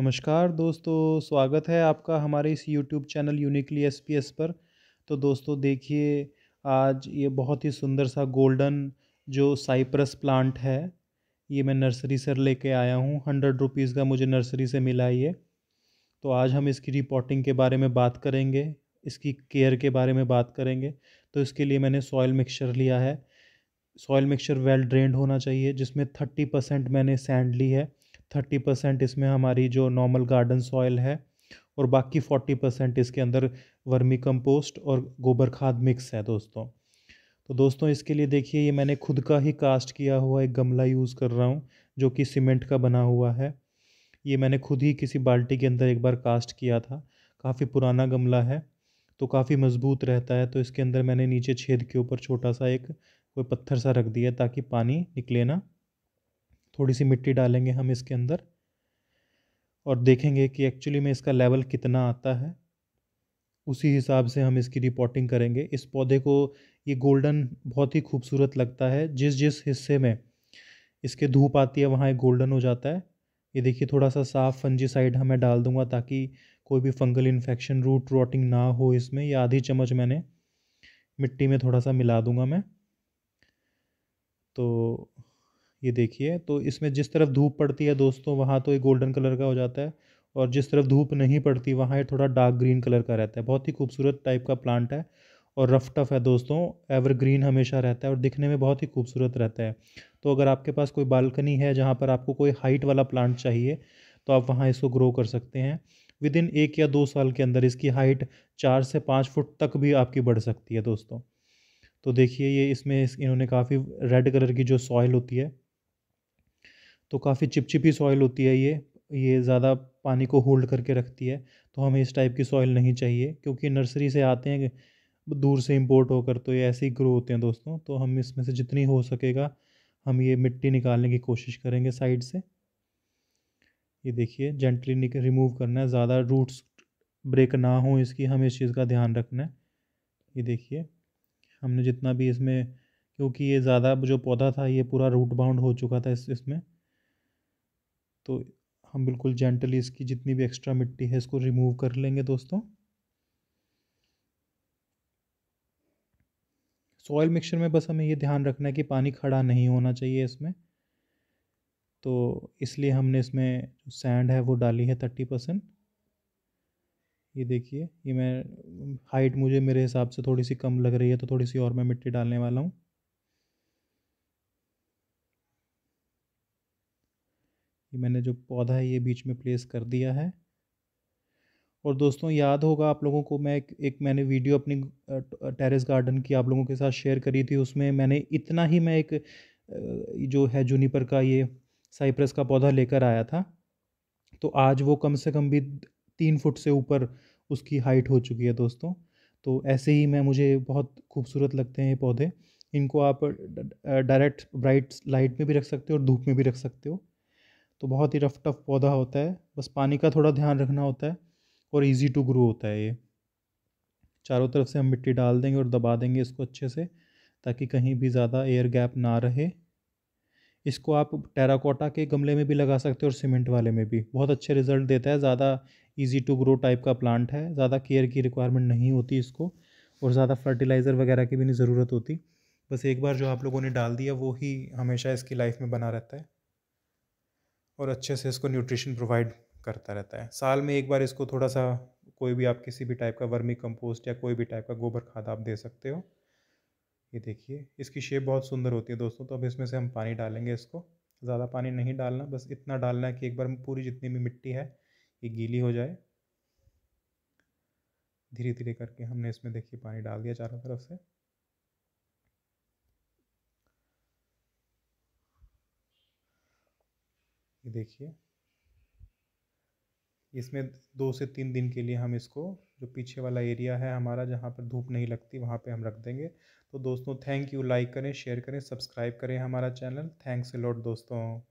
नमस्कार दोस्तों स्वागत है आपका हमारे इस YouTube channel uniquely S P S पर तो दोस्तों देखिए आज ये बहुत ही सुंदर सा गोल्डन जो साइप्रस प्लांट है ये मैं नर्सरी से लेके आया हूँ हंड्रेड रुपीज़ का मुझे नर्सरी से मिला ये तो आज हम इसकी रिपोर्टिंग के बारे में बात करेंगे इसकी केयर के बारे में बात करेंगे तो इसके लिए मैंने सॉयल मिक्सचर लिया है सॉयल मिक्सचर वेल ड्रेंड होना चाहिए जिसमें थर्टी परसेंट मैंने सैंड ली है थर्टी परसेंट इसमें हमारी जो नॉर्मल गार्डन सॉयल है और बाकी फोर्टी परसेंट इसके अंदर वर्मी कंपोस्ट और गोबर खाद मिक्स है दोस्तों तो दोस्तों इसके लिए देखिए ये मैंने खुद का ही कास्ट किया हुआ एक गमला यूज़ कर रहा हूँ जो कि सीमेंट का बना हुआ है ये मैंने खुद ही किसी बाल्टी के अंदर एक बार कास्ट किया था काफ़ी पुराना गमला है तो काफ़ी मज़बूत रहता है तो इसके अंदर मैंने नीचे छेद के ऊपर छोटा सा एक कोई पत्थर सा रख दिया ताकि पानी निकले ना थोड़ी सी मिट्टी डालेंगे हम इसके अंदर और देखेंगे कि एक्चुअली में इसका लेवल कितना आता है उसी हिसाब से हम इसकी रिपोर्टिंग करेंगे इस पौधे को ये गोल्डन बहुत ही खूबसूरत लगता है जिस जिस हिस्से में इसके धूप आती है वहाँ एक गोल्डन हो जाता है ये देखिए थोड़ा सा साफ़ फंजीसाइड हमें डाल दूंगा ताकि कोई भी फंगल इन्फेक्शन रूट रोटिंग ना हो इसमें ये आधी चम्मच मैंने मिट्टी में थोड़ा सा मिला दूंगा मैं तो ये देखिए तो इसमें जिस तरफ धूप पड़ती है दोस्तों वहाँ तो ये गोल्डन कलर का हो जाता है और जिस तरफ धूप नहीं पड़ती वहाँ ये थोड़ा डार्क ग्रीन कलर का रहता है बहुत ही खूबसूरत टाइप का प्लांट है और रफ टफ है दोस्तों एवरग्रीन हमेशा रहता है और दिखने में बहुत ही खूबसूरत रहता है तो अगर आपके पास कोई बालकनी है जहाँ पर आपको कोई हाइट वाला प्लांट चाहिए तो आप वहाँ इसको ग्रो कर सकते हैं विद इन एक या दो साल के अंदर इसकी हाइट चार से पाँच फुट तक भी आपकी बढ़ सकती है दोस्तों तो देखिए ये इसमें इस, इन्होंने काफ़ी रेड कलर की जो सॉइल होती है तो काफ़ी चिपचिपी सॉइल होती है ये ये ज़्यादा पानी को होल्ड करके रखती है तो हमें इस टाइप की सॉइल नहीं चाहिए क्योंकि नर्सरी से आते हैं दूर से इम्पोर्ट होकर तो ये ऐसे ही ग्रो होते हैं दोस्तों तो हम इसमें से जितनी हो सकेगा हम ये मिट्टी निकालने की कोशिश करेंगे साइड से ये देखिए जेंटली रिमूव करना है ज़्यादा रूट्स ब्रेक ना हो इसकी हमें इस चीज़ का ध्यान रखना है ये देखिए हमने जितना भी इसमें क्योंकि ये ज़्यादा जो पौधा था ये पूरा रूट बाउंड हो चुका था इस इसमें तो हम बिल्कुल जेंटली इसकी जितनी भी एक्स्ट्रा मिट्टी है इसको रिमूव कर लेंगे दोस्तों सॉयल मिक्सचर में बस हमें ये ध्यान रखना है कि पानी खड़ा नहीं होना चाहिए इसमें तो इसलिए हमने इसमें सैंड है वो डाली है थर्टी परसेंट ये देखिए ये मैं हाइट मुझे मेरे हिसाब से थोड़ी सी कम लग रही है तो थोड़ी सी और मैं मिट्टी डालने वाला हूँ ये मैंने जो पौधा है ये बीच में प्लेस कर दिया है और दोस्तों याद होगा आप लोगों को मैं एक, एक मैंने वीडियो अपनी टेरेस गार्डन की आप लोगों के साथ शेयर करी थी उसमें मैंने इतना ही मैं एक जो है जूनीपर का ये साइप्रस का पौधा लेकर आया था तो आज वो कम से कम भी तीन फुट से ऊपर उसकी हाइट हो चुकी है दोस्तों तो ऐसे ही मैं मुझे बहुत खूबसूरत लगते हैं ये पौधे इनको आप डायरेक्ट ब्राइट लाइट में भी रख सकते हो और धूप में भी रख सकते हो तो बहुत ही रफ टफ पौधा होता है बस पानी का थोड़ा ध्यान रखना होता है और ईजी टू ग्रो होता है ये चारों तरफ से हम मिट्टी डाल देंगे और दबा देंगे इसको अच्छे से ताकि कहीं भी ज़्यादा एयर गैप ना रहे इसको आप टेराकोटा के गमले में भी लगा सकते हो और सीमेंट वाले में भी बहुत अच्छे रिजल्ट देता है ज़्यादा इजी टू ग्रो टाइप का प्लांट है ज़्यादा केयर की रिक्वायरमेंट नहीं होती इसको और ज़्यादा फर्टिलाइज़र वगैरह की भी नहीं ज़रूरत होती बस एक बार जो आप लोगों ने डाल दिया वो ही हमेशा इसकी लाइफ में बना रहता है और अच्छे से इसको न्यूट्रिशन प्रोवाइड करता रहता है साल में एक बार इसको थोड़ा सा कोई भी आप किसी भी टाइप का वर्मी कंपोस्ट या कोई भी टाइप का गोबर खाद आप दे सकते हो ये देखिए इसकी शेप बहुत सुंदर होती है दोस्तों तो अब इसमें से हम पानी डालेंगे इसको ज़्यादा पानी नहीं डालना बस इतना डालना है कि एक बार पूरी जितनी भी मिट्टी है ये गीली हो जाए धीरे धीरे करके हमने इसमें देखिए पानी डाल दिया चारों तरफ से ये देखिए इसमें दो से तीन दिन के लिए हम इसको जो पीछे वाला एरिया है हमारा जहाँ पर धूप नहीं लगती वहाँ पे हम रख देंगे तो दोस्तों थैंक यू लाइक करें शेयर करें सब्सक्राइब करें हमारा चैनल थैंक्स लॉट दोस्तों